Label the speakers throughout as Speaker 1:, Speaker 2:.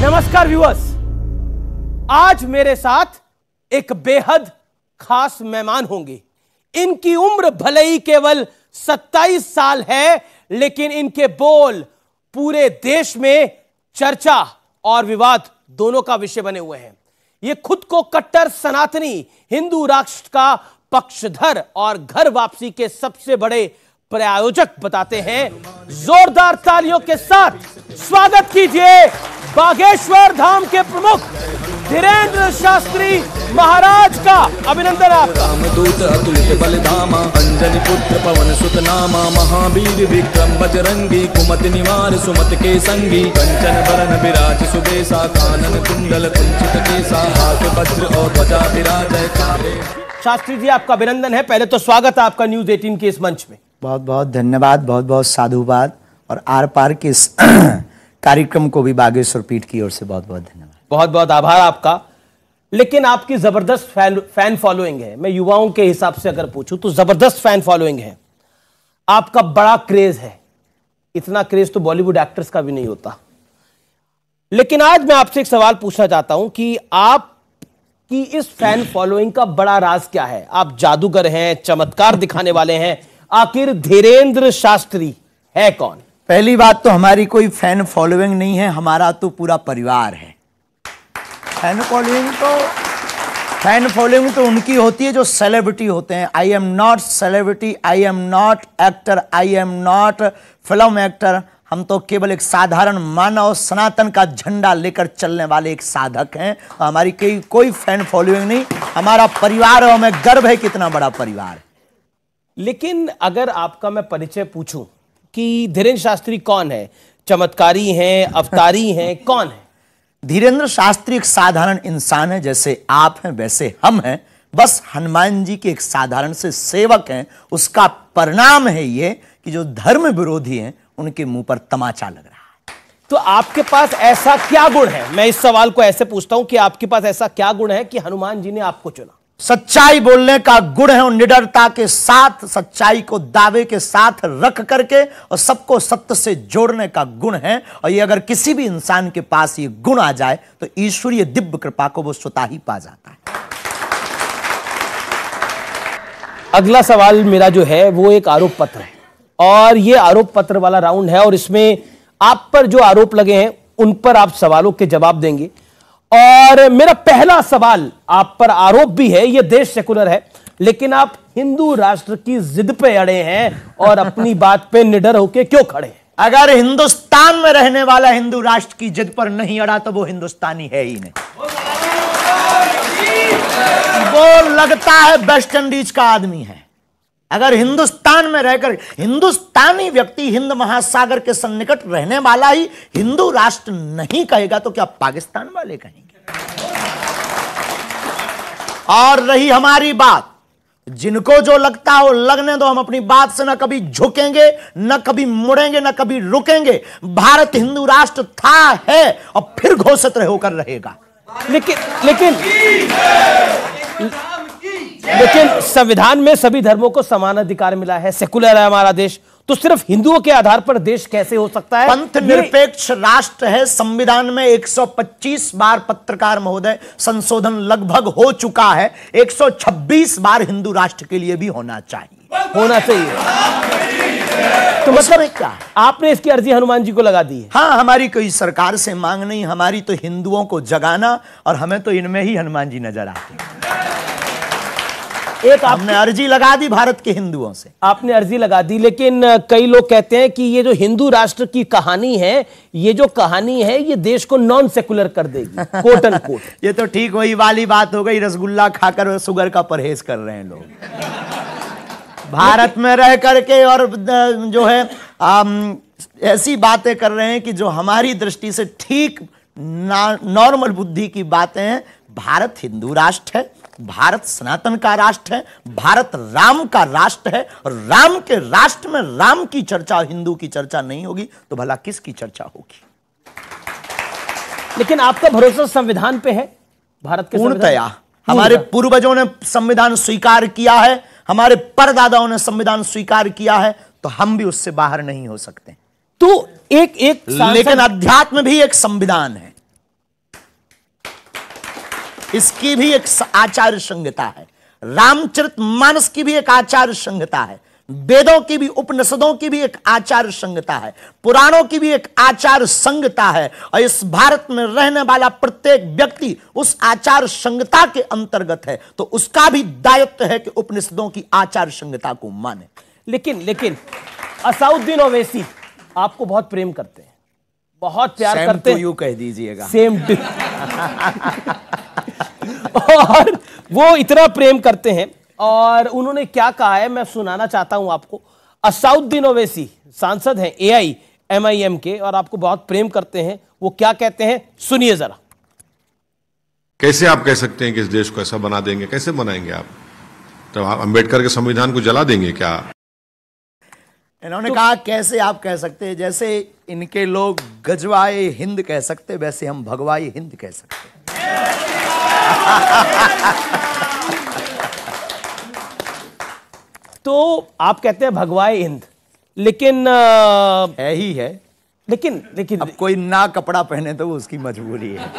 Speaker 1: नमस्कार व्यूअर्स आज मेरे साथ एक बेहद खास मेहमान होंगे इनकी उम्र भले ही केवल 27 साल है लेकिन इनके बोल पूरे देश में चर्चा और विवाद दोनों का विषय बने हुए हैं ये खुद को कट्टर सनातनी हिंदू राष्ट्र का पक्षधर और घर वापसी के सबसे बड़े प्रायोजक बताते हैं जोरदार तालियों के साथ स्वागत कीजिए बागेश्वर धाम के प्रमुख धीरेन्द्र शास्त्री महाराज का अभिनंदन आपका दूत अतुलित बलिधामा अंजनी पुत्र पवन सुत नामा महावीर विक्रम बजरंगी कुमत निवार सुमत के संगी कंचन बरन विराज सुबेसा कानन कुंडल कुंचित केसा हाथ वज्र और बजा विराज शास्त्री जी आपका अभिनंदन है पहले तो स्वागत है आपका न्यूज 18 के इस मंच में
Speaker 2: बहुत बहुत धन्यवाद बहुत बहुत साधुवाद और आर पार के इस कार्यक्रम को भी बागेश्वर पीठ की ओर से बहुत बहुत धन्यवाद
Speaker 1: बहुत बहुत आभार आपका लेकिन आपकी जबरदस्त फैन फैन फॉलोइंग है मैं युवाओं के हिसाब से अगर पूछूं तो जबरदस्त फैन फॉलोइंग है आपका बड़ा क्रेज है इतना क्रेज तो बॉलीवुड एक्टर्स का भी नहीं होता लेकिन आज मैं आपसे एक सवाल पूछना चाहता हूं कि आप कि इस फैन फॉलोइंग का बड़ा राज क्या है आप जादूगर हैं चमत्कार दिखाने वाले हैं आखिर
Speaker 2: धीरेन्द्र शास्त्री है कौन पहली बात तो हमारी कोई फैन फॉलोइंग नहीं है हमारा तो पूरा परिवार है फैन फॉलोइंग तो फैन फॉलोइंग तो उनकी होती है जो सेलिब्रिटी होते हैं I am not celebrity I am not actor I am not film actor हम तो केवल एक साधारण मानव सनातन का झंडा लेकर चलने वाले एक साधक हैं हमारी कोई कोई फैन फॉलोइंग नहीं हमारा परिवार है हमें गर्व है कितना बड़ा परिवार लेकिन अगर आपका मैं परिचय पूछूं
Speaker 1: कि धीरेन्द्र शास्त्री कौन है चमत्कारी हैं अवतारी हैं कौन है
Speaker 2: धीरेन्द्र शास्त्री एक साधारण इंसान है जैसे आप हैं वैसे हम हैं बस हनुमान जी के एक साधारण से सेवक हैं उसका परिणाम है ये कि जो धर्म विरोधी हैं उनके मुंह पर तमाचा लग रहा है तो आपके पास ऐसा क्या
Speaker 1: गुण है मैं इस सवाल को ऐसे पूछता हूं कि आपके पास ऐसा क्या गुण है कि हनुमान जी ने आपको चुना सच्चाई
Speaker 2: बोलने का गुण है और निडरता के साथ सच्चाई को दावे के साथ रख करके और सबको सत्य से जोड़ने का गुण है और ये अगर किसी भी इंसान के पास ये गुण आ जाए तो ईश्वरीय दिव्य कृपा को वो स्वतः ही पा जाता है
Speaker 1: अगला सवाल मेरा जो है वो एक आरोप पत्र है और ये आरोप पत्र वाला राउंड है और इसमें आप पर जो आरोप लगे हैं उन पर आप सवालों के जवाब देंगे और मेरा पहला सवाल आप पर आरोप भी है यह देश सेकुलर है लेकिन आप हिंदू राष्ट्र की जिद पे अड़े हैं और अपनी बात पे
Speaker 2: निडर होके क्यों खड़े हैं अगर हिंदुस्तान में रहने वाला हिंदू राष्ट्र की जिद पर नहीं अड़ा तो वो हिंदुस्तानी है ही नहीं वो लगता है वेस्ट इंडीज का आदमी है अगर हिंदुस्तान में रहकर हिंदुस्तानी व्यक्ति हिंद महासागर के सन्निकट रहने वाला ही हिंदू राष्ट्र नहीं कहेगा तो क्या पाकिस्तान वाले कहेंगे और रही हमारी बात जिनको जो लगता हो लगने दो हम अपनी बात से ना कभी झुकेंगे ना कभी मुड़ेंगे ना कभी रुकेंगे भारत हिंदू राष्ट्र था है और फिर घोषित होकर रहेगा लेकिन लेकिन
Speaker 1: लेकिन संविधान में सभी धर्मों को समान अधिकार मिला है सेकुलर है हमारा देश तो सिर्फ हिंदुओं के
Speaker 2: आधार पर देश कैसे हो सकता है पंथ निरपेक्ष राष्ट्र है संविधान में 125 बार पत्रकार महोदय संशोधन लगभग हो चुका है 126 बार हिंदू राष्ट्र के लिए भी होना चाहिए होना चाहिए तो मतलब क्या आपने इसकी अर्जी हनुमान जी को लगा दी है हाँ हमारी कोई सरकार से मांग नहीं हमारी तो हिंदुओं को जगाना और हमें तो इनमें ही हनुमान जी नजर आते हैं एक आपने अर्जी लगा दी भारत के हिंदुओं से आपने अर्जी लगा दी लेकिन कई लोग
Speaker 1: कहते हैं कि ये जो हिंदू राष्ट्र की कहानी है ये जो कहानी है ये देश को नॉन सेकुलर कर देगी
Speaker 2: कोट एंड कोट ये तो ठीक वही वाली बात हो गई रसगुल्ला खाकर सुगर का परहेज कर रहे हैं लोग भारत में रह करके और जो है आम, ऐसी बातें कर रहे हैं कि जो हमारी दृष्टि से ठीक नॉर्मल बुद्धि की बातें हैं भारत हिंदू राष्ट्र है भारत सनातन का राष्ट्र है भारत राम का राष्ट्र है और राम के राष्ट्र में राम की चर्चा हिंदू की चर्चा नहीं होगी तो भला किसकी चर्चा होगी लेकिन आपका भरोसा संविधान पे है भारत के पूर्णतया हमारे पूर्वजों ने संविधान स्वीकार किया है हमारे परदादाओं ने संविधान स्वीकार किया है तो हम भी उससे बाहर नहीं हो सकते तो एक एक लेकिन अध्यात्म भी एक संविधान है इसकी भी एक आचार्य संहिता है रामचरित मानस की भी एक आचार्य संहिता है वेदों की भी उपनिषदों की भी एक आचार्य संहिता है पुराणों की भी एक आचार्य संहिता है और इस भारत में रहने वाला प्रत्येक व्यक्ति उस आचार संहिता के अंतर्गत है तो उसका भी दायित्व है कि उपनिषदों की आचार संहिता को माने लेकिन लेकिन असाउद्दीन
Speaker 1: ओवैसी आपको बहुत प्रेम करते हैं बहुत प्यार करते हैं यू
Speaker 2: कह दीजिएगा सेम
Speaker 1: और वो इतना प्रेम करते हैं और उन्होंने क्या कहा है मैं सुनाना चाहता हूं आपको असाउद्दीन ओवैसी सांसद हैं एआई एमआईएम के और आपको बहुत प्रेम करते हैं वो क्या कहते हैं सुनिए जरा कैसे आप कह सकते हैं कि इस देश को ऐसा बना देंगे कैसे बनाएंगे आप तो आप अंबेडकर के संविधान को जला देंगे क्या
Speaker 2: इन्होंने तो, कहा कैसे आप कह सकते हैं जैसे इनके लोग गजवाए हिंद कह सकते वैसे हम भगवाए हिंद कह सकते तो आप कहते हैं भगवाए इंद लेकिन आ, है ही है लेकिन लेकिन अब कोई ना कपड़ा पहने तो वो उसकी मजबूरी है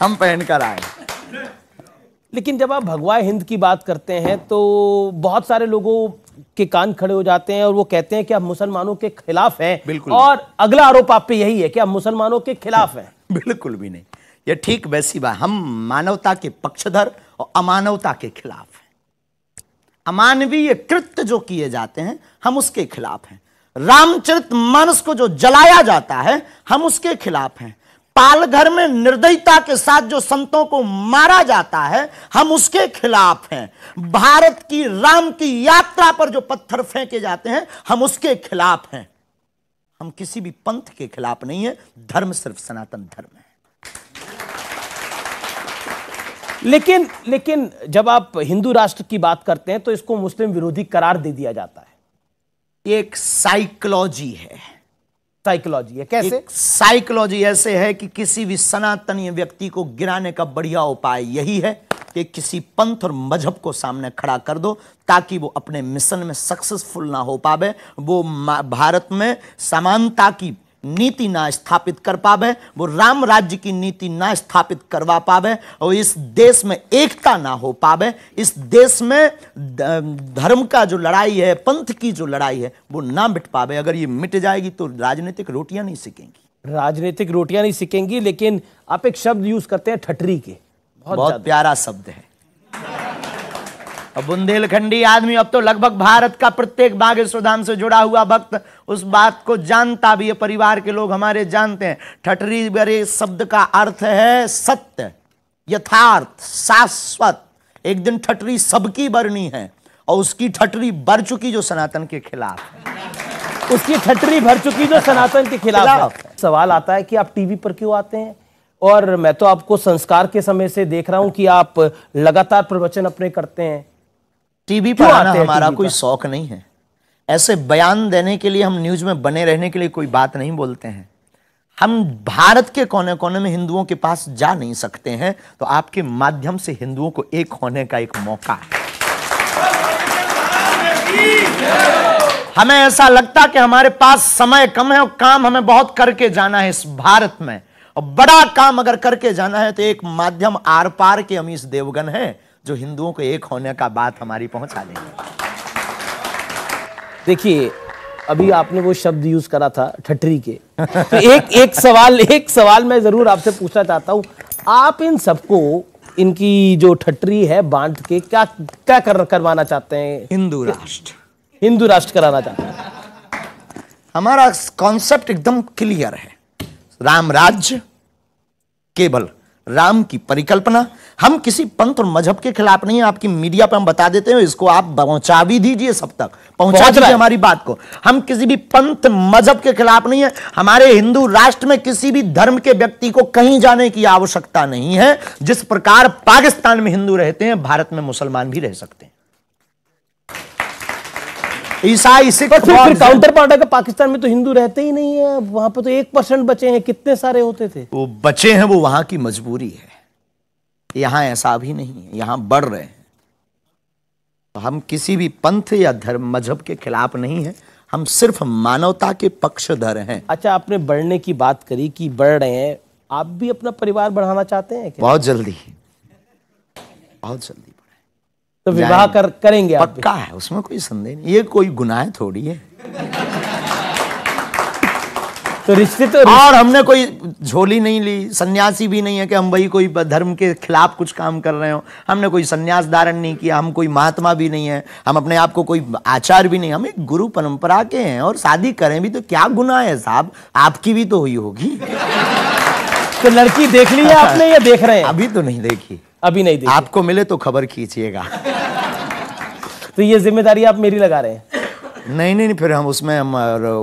Speaker 2: हम पहन कर आए लेकिन जब आप भगवा हिंद
Speaker 1: की बात करते हैं तो बहुत सारे लोगों के कान खड़े हो जाते हैं और वो कहते हैं कि आप
Speaker 2: मुसलमानों के खिलाफ हैं बिल्कुल और
Speaker 1: अगला आरोप आप पे यही है कि आप मुसलमानों
Speaker 2: के खिलाफ हैं बिल्कुल भी नहीं ये ठीक वैसी बात हम मानवता के पक्षधर और अमानवता के खिलाफ हैं अमानवीय कृत्य जो किए जाते हैं हम उसके खिलाफ हैं रामचरित मानस को जो जलाया जाता है हम उसके खिलाफ हैं पालघर में निर्दयता के साथ जो संतों को मारा जाता है हम उसके खिलाफ हैं भारत की राम की यात्रा पर जो पत्थर फेंके जाते हैं हम उसके खिलाफ हैं हम किसी भी पंथ के खिलाफ नहीं है धर्म सिर्फ सनातन धर्म है लेकिन लेकिन जब आप
Speaker 1: हिंदू राष्ट्र की बात करते हैं तो इसको मुस्लिम विरोधी करार दे दिया जाता है एक
Speaker 2: साइकोलॉजी है साइकोलॉजी है कैसे साइकोलॉजी ऐसे है कि किसी भी सनातनीय व्यक्ति को गिराने का बढ़िया उपाय यही है कि किसी पंथ और मजहब को सामने खड़ा कर दो ताकि वो अपने मिशन में सक्सेसफुल ना हो पावे वो भारत में समानता की नीति ना स्थापित कर पावे वो राम राज्य की नीति ना स्थापित करवा पावे और इस देश में एकता ना हो पावे इस देश में धर्म का जो लड़ाई है पंथ की जो लड़ाई है वो ना मिट पावे अगर ये मिट जाएगी तो राजनीतिक रोटियां नहीं सीखेंगी राजनीतिक रोटियां नहीं सीखेंगी लेकिन आप एक शब्द यूज करते हैं ठटरी के बहुत, बहुत प्यारा शब्द है अब बुंदेलखंडी आदमी अब तो लगभग भारत का प्रत्येक बागेश्वर धाम से जुड़ा हुआ भक्त उस बात को जानता भी है परिवार के लोग हमारे जानते हैं ठठरी बरे शब्द का अर्थ है सत्य यथार्थ शाश्वत एक दिन ठटरी सबकी बरनी है और उसकी ठटरी बर चुकी जो सनातन के खिलाफ उसकी ठटरी भर चुकी जो सनातन के खिलाफ, सवाल आता है कि आप टीवी पर क्यों आते हैं
Speaker 1: और मैं तो आपको संस्कार के समय से देख रहा हूं कि आप लगातार प्रवचन अपने
Speaker 2: करते हैं टीवी पर आना हमारा कोई शौक नहीं है ऐसे बयान देने के लिए हम न्यूज में बने रहने के लिए कोई बात नहीं बोलते हैं हम भारत के कोने कोने में हिंदुओं के पास जा नहीं सकते हैं तो आपके माध्यम से हिंदुओं को एक होने का एक मौका है हमें ऐसा लगता कि हमारे पास समय कम है और काम हमें बहुत करके जाना है इस भारत में और बड़ा काम अगर करके जाना है तो एक माध्यम आर पार के अमीश देवगन है जो हिंदुओं को एक होने का बात हमारी पहुंचा देंगे देखिए
Speaker 1: अभी आपने वो शब्द यूज करा था ठटरी के तो एक एक सवाल एक सवाल मैं जरूर आपसे पूछना चाहता हूँ आप इन सबको इनकी जो ठटरी है बांट के क्या क्या कर करवाना चाहते हैं हिंदू राष्ट्र हिंदू राष्ट्र कराना चाहते हैं
Speaker 2: हमारा कॉन्सेप्ट एकदम क्लियर है राम राज्य केवल राम की परिकल्पना हम किसी पंथ और मजहब के खिलाफ नहीं आपकी मीडिया पर हम बता देते हैं इसको आप पहुंचा भी दीजिए सब तक पहुंचा दीजिए हमारी बात को हम किसी भी पंथ मजहब के खिलाफ नहीं है हमारे हिंदू राष्ट्र में किसी भी धर्म के व्यक्ति को कहीं जाने की आवश्यकता नहीं है जिस प्रकार पाकिस्तान में हिंदू रहते हैं भारत में मुसलमान भी रह सकते हैं ईसाई सिख फिर काउंटर
Speaker 1: पार्ट अगर पाकिस्तान में तो हिंदू रहते ही नहीं है वहां पर तो एक परसेंट बचे हैं कितने सारे होते थे
Speaker 2: वो बचे हैं वो वहां की मजबूरी है यहाँ ऐसा भी नहीं है यहाँ बढ़ रहे हैं तो हम किसी भी पंथ या धर्म मजहब के खिलाफ नहीं है हम सिर्फ मानवता के पक्षधर हैं अच्छा आपने बढ़ने की बात करी कि बढ़ रहे हैं आप
Speaker 1: भी अपना परिवार बढ़ाना चाहते हैं क्या? बहुत जल्दी
Speaker 2: बहुत जल्दी तो विवाह कर करेंगे पक्का है उसमें कोई संदेह नहीं ये कोई गुनाह थोड़ी है तो रिश्ते तो और हमने कोई झोली नहीं ली सन्यासी भी नहीं है कि हम भाई कोई धर्म के खिलाफ कुछ काम कर रहे हो हमने कोई सन्यास धारण नहीं किया हम कोई महात्मा भी नहीं है हम अपने आप को कोई आचार भी नहीं हम एक गुरु परंपरा के हैं और शादी करें भी तो क्या गुना है साहब आपकी भी तो हुई होगी तो लड़की देख ली है आपने या देख रहे हैं अभी तो नहीं देखी अभी नहीं देखी आपको मिले तो खबर खींचिएगा तो ये जिम्मेदारी आप मेरी लगा रहे हैं नहीं नहीं नहीं फिर हम उसमें हम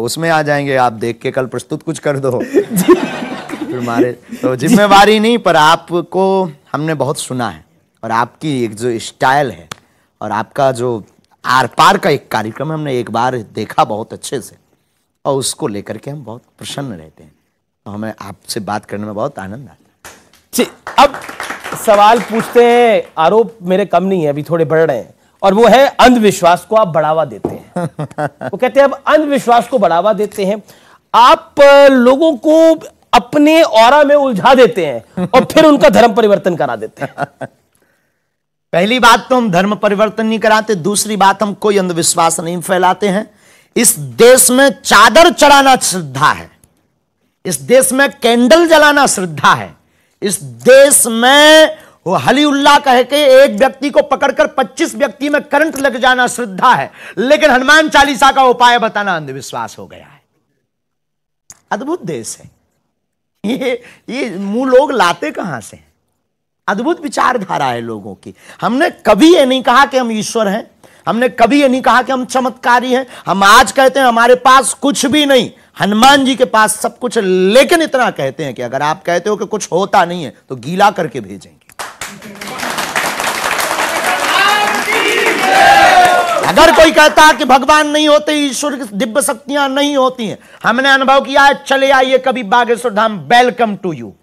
Speaker 2: उसमें आ जाएंगे आप देख के कल प्रस्तुत कुछ कर दो फिर हमारे तो जिम्मेवारी नहीं पर आपको हमने बहुत सुना है और आपकी एक जो स्टाइल है और आपका जो आर पार का एक कार्यक्रम हमने एक बार देखा बहुत अच्छे से और उसको लेकर के हम बहुत प्रसन्न रहते हैं तो हमें आपसे बात करने में बहुत आनंद आता है अब सवाल पूछते हैं आरोप मेरे कम नहीं है अभी
Speaker 1: थोड़े बढ़ रहे हैं और वो है अंधविश्वास को आप बढ़ावा देते हैं वो कहते हैं अब अंधविश्वास को बढ़ावा देते हैं आप लोगों को अपने और में उलझा
Speaker 2: देते हैं और फिर उनका धर्म परिवर्तन करा देते हैं पहली बात तो हम धर्म परिवर्तन नहीं कराते दूसरी बात हम कोई अंधविश्वास नहीं फैलाते हैं इस देश में चादर चढ़ाना श्रद्धा है इस देश में कैंडल जलाना श्रद्धा है इस देश में वो हलीउल्ला कह के एक व्यक्ति को पकड़कर 25 व्यक्ति में करंट लग जाना श्रद्धा है लेकिन हनुमान चालीसा का उपाय बताना अंधविश्वास हो गया है अद्भुत देश है ये ये मुंह लोग लाते कहां से अद्भुत विचारधारा है लोगों की हमने कभी ये नहीं कहा कि हम ईश्वर हैं हमने कभी ये नहीं कहा कि हम चमत्कारी हैं हम आज कहते हैं हमारे पास कुछ भी नहीं हनुमान जी के पास सब कुछ लेकिन इतना कहते हैं कि अगर आप कहते हो कि कुछ होता नहीं है तो गीला करके भेजेंगे अगर कोई कहता है कि भगवान नहीं होते ईश्वर की दिव्य शक्तियां नहीं होती हैं हमने अनुभव किया है चले आइए कभी Bageshwar Dham welcome to you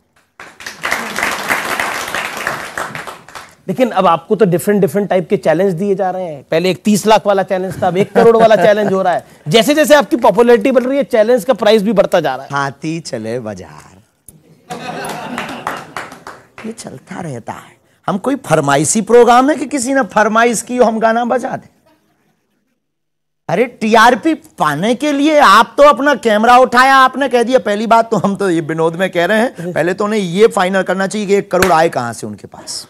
Speaker 2: लेकिन अब आपको तो डिफरेंट डिफरेंट टाइप
Speaker 1: के चैलेंज दिए जा रहे हैं पहले एक तीस लाख वाला चैलेंज था अब एक करोड़ वाला चैलेंज हो रहा है जैसे जैसे आपकी
Speaker 2: पॉपुलरिटी बढ़ रही है चैलेंज का प्राइस भी बढ़ता जा रहा है हाथी चले बाजार ये चलता रहता है हम कोई फरमाइशी प्रोग्राम है कि किसी ने फरमाइश की हम गाना बजा दें अरे टीआरपी पाने के लिए आप तो अपना कैमरा उठाया आपने कह दिया पहली बात तो हम तो ये विनोद में कह रहे हैं पहले तो उन्हें ये फाइनल करना चाहिए कि एक करोड़ आए कहां से उनके पास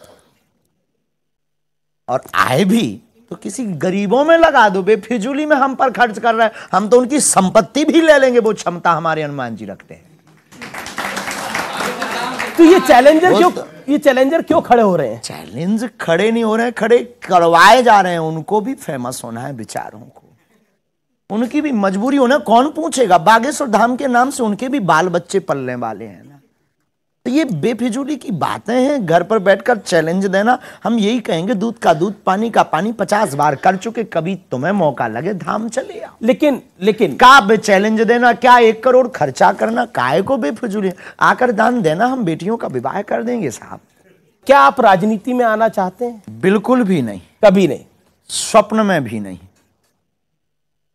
Speaker 2: और आए भी तो किसी गरीबों में लगा दो बेफिजूली में हम पर खर्च कर रहे हैं हम तो उनकी संपत्ति भी ले लेंगे वो क्षमता हमारे हनुमान जी रखते हैं तो ये चैलेंजर क्यों तो- ये चैलेंजर क्यों खड़े हो रहे हैं चैलेंज खड़े नहीं हो रहे हैं खड़े करवाए जा रहे हैं उनको भी फेमस होना है विचारों को उनकी भी मजबूरी होना कौन पूछेगा बागेश्वर धाम के नाम से उनके भी बाल बच्चे पलने वाले हैं तो ये बेफिजूली की बातें हैं घर पर बैठकर चैलेंज देना हम यही कहेंगे दूध का दूध पानी का पानी पचास बार कर चुके कभी तुम्हें मौका लगे धाम चले आओ लेकिन लेकिन का चैलेंज देना क्या एक करोड़ खर्चा करना काय को बेफिजूली आकर दान देना हम बेटियों का विवाह कर देंगे साहब क्या आप राजनीति में आना चाहते हैं बिल्कुल भी नहीं
Speaker 1: कभी नहीं स्वप्न में भी नहीं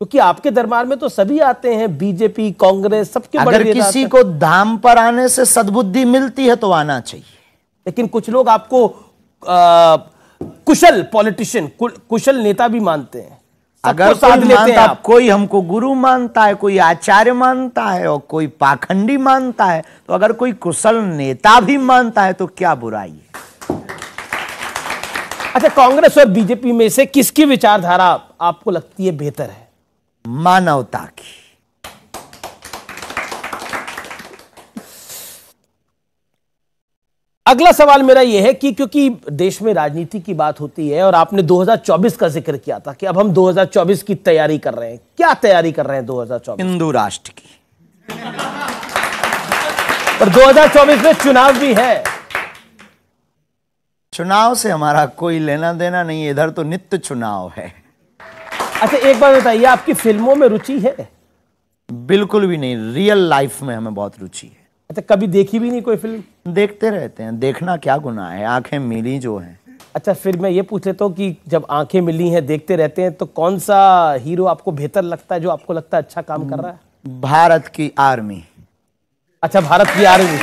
Speaker 1: क्योंकि आपके दरबार में तो सभी
Speaker 2: आते हैं बीजेपी कांग्रेस सबके अगर किसी को धाम पर आने से सद्बुद्धि मिलती है तो आना चाहिए लेकिन कुछ लोग आपको आ, कुशल पॉलिटिशियन
Speaker 1: कु, कुशल नेता भी मानते हैं
Speaker 2: अगर कोई मानता आप। कोई हमको गुरु मानता है कोई आचार्य मानता है और कोई पाखंडी मानता है तो अगर कोई कुशल नेता भी मानता है तो क्या बुराई है अच्छा कांग्रेस और
Speaker 1: बीजेपी में से किसकी विचारधारा आपको लगती है बेहतर है मानवता की अगला सवाल मेरा यह है कि क्योंकि देश में राजनीति की बात होती है और आपने 2024 का जिक्र किया था कि अब हम 2024 की तैयारी कर रहे हैं क्या तैयारी कर रहे हैं 2024
Speaker 2: हिंदू राष्ट्र की और 2024 में चुनाव भी है चुनाव से हमारा कोई लेना देना नहीं इधर तो नित्य चुनाव है अच्छा एक बात बताइए आपकी फिल्मों में रुचि है बिल्कुल भी नहीं रियल लाइफ में हमें बहुत रुचि है अच्छा कभी देखी भी नहीं कोई फिल्म देखते रहते हैं देखना क्या गुना है आंखें मिली जो है अच्छा फिर मैं ये पूछ लेता हूँ कि
Speaker 1: जब आंखें मिली हैं देखते रहते हैं तो कौन सा हीरो आपको बेहतर लगता है जो आपको लगता है अच्छा काम कर रहा
Speaker 2: है भारत की आर्मी अच्छा भारत की आर्मी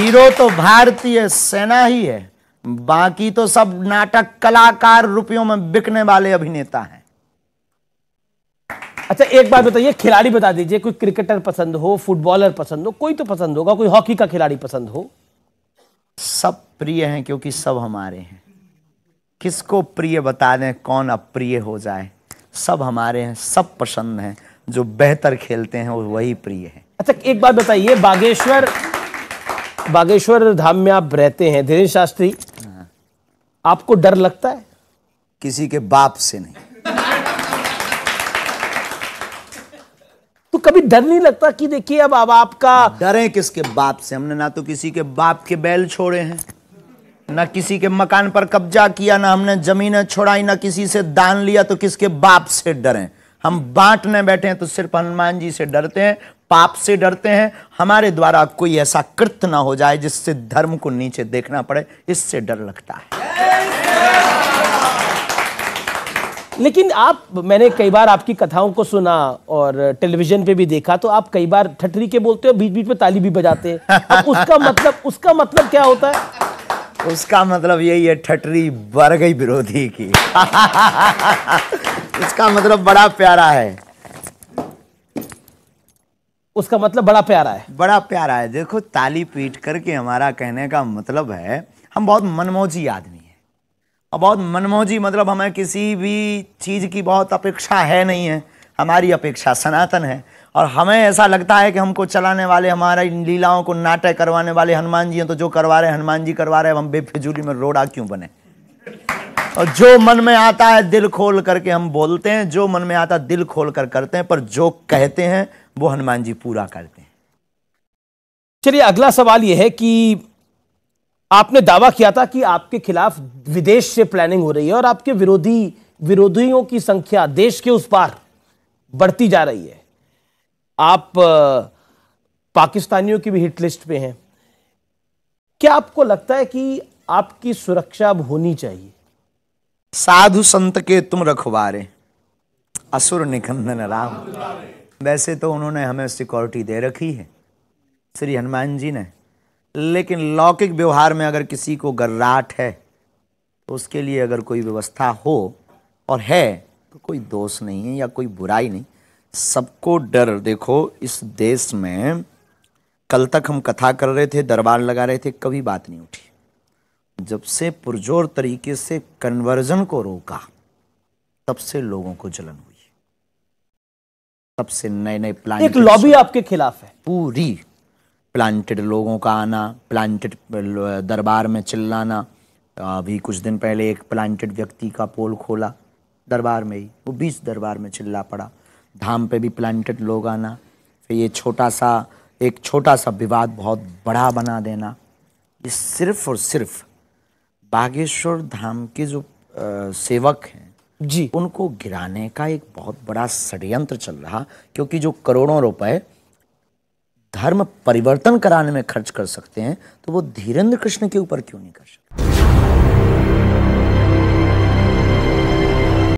Speaker 2: हीरो तो भारतीय सेना ही है बाकी तो सब नाटक कलाकार रुपयों में बिकने वाले अभिनेता हैं अच्छा एक
Speaker 1: बात बताइए खिलाड़ी बता दीजिए कोई क्रिकेटर पसंद हो फुटबॉलर पसंद हो कोई तो पसंद होगा कोई हॉकी का खिलाड़ी
Speaker 2: पसंद हो सब प्रिय हैं क्योंकि सब हमारे हैं किसको प्रिय बता दें कौन अप्रिय हो जाए सब हमारे हैं सब पसंद हैं जो बेहतर खेलते हैं वो वही प्रिय है
Speaker 1: अच्छा एक बात बताइए
Speaker 2: बागेश्वर
Speaker 1: बागेश्वर धाम में आप रहते हैं धीरेन्द्र शास्त्री आपको डर लगता है
Speaker 2: किसी के बाप से नहीं तो कभी डर नहीं लगता कि देखिए अब अब आपका डरे किसके बाप से हमने ना तो किसी के बाप के बैल छोड़े हैं ना किसी के मकान पर कब्जा किया ना हमने जमीनें छोड़ाई ना किसी से दान लिया तो किसके बाप से डरे हम बांटने बैठे हैं तो सिर्फ हनुमान जी से डरते हैं पाप से डरते हैं हमारे द्वारा कोई ऐसा कृत्य ना हो जाए जिससे धर्म को नीचे देखना पड़े इससे डर लगता है लेकिन आप मैंने कई बार आपकी कथाओं को सुना
Speaker 1: और टेलीविजन पे भी देखा तो आप कई बार ठटरी के बोलते हो बीच बीच में ताली भी बजाते हैं उसका
Speaker 2: मतलब उसका मतलब क्या होता है उसका मतलब यही है ठटरी बढ़ गई विरोधी की उसका मतलब बड़ा प्यारा है उसका मतलब बड़ा प्यारा है बड़ा प्यारा है देखो ताली पीट करके हमारा कहने का मतलब है हम बहुत मनमोजी आदमी हैं और बहुत मनमोजी मतलब हमें किसी भी चीज़ की बहुत अपेक्षा है नहीं है हमारी अपेक्षा सनातन है और हमें ऐसा लगता है कि हमको चलाने वाले हमारे इन लीलाओं को नाटक करवाने वाले हनुमान जी हैं तो जो करवा रहे हैं हनुमान जी करवा रहे हैं हम बेफिजूली में रोड़ा क्यों बने और जो मन में आता है दिल खोल करके हम बोलते हैं जो मन में आता है दिल खोल कर करते हैं पर जो कहते हैं वो हनुमान जी पूरा करते हैं चलिए अगला सवाल यह
Speaker 1: है कि आपने दावा किया था कि आपके खिलाफ विदेश से प्लानिंग हो रही है और आपके विरोधी विरोधियों की संख्या देश के उस पार बढ़ती जा रही है आप पाकिस्तानियों की भी हिट लिस्ट पे हैं
Speaker 2: क्या आपको लगता है कि आपकी सुरक्षा अब होनी चाहिए साधु संत के तुम रखवारे असुर निकंदन राम वैसे तो उन्होंने हमें सिक्योरिटी दे रखी है श्री हनुमान जी ने लेकिन लौकिक व्यवहार में अगर किसी को गर्राहट है तो उसके लिए अगर कोई व्यवस्था हो और है तो कोई दोष नहीं है या कोई बुराई नहीं सबको डर देखो इस देश में कल तक हम कथा कर रहे थे दरबार लगा रहे थे कभी बात नहीं उठी जब से पुरजोर तरीके से कन्वर्जन को रोका तब से लोगों को जलन हुई तब से नए नए प्लान एक लॉबी आपके खिलाफ है पूरी प्लांटेड लोगों का आना प्लांटेड दरबार में चिल्लाना अभी कुछ दिन पहले एक प्लांटेड व्यक्ति का पोल खोला दरबार में ही वो बीच दरबार में चिल्ला पड़ा धाम पे भी प्लांटेड लोग आना फिर ये छोटा सा एक छोटा सा विवाद बहुत बड़ा बना देना ये सिर्फ और सिर्फ बागेश्वर धाम के जो आ, सेवक हैं जी उनको गिराने का एक बहुत बड़ा षड्यंत्र चल रहा क्योंकि जो करोड़ों रुपए धर्म परिवर्तन कराने में खर्च कर सकते हैं तो वो धीरेन्द्र कृष्ण के ऊपर क्यों नहीं कर सकते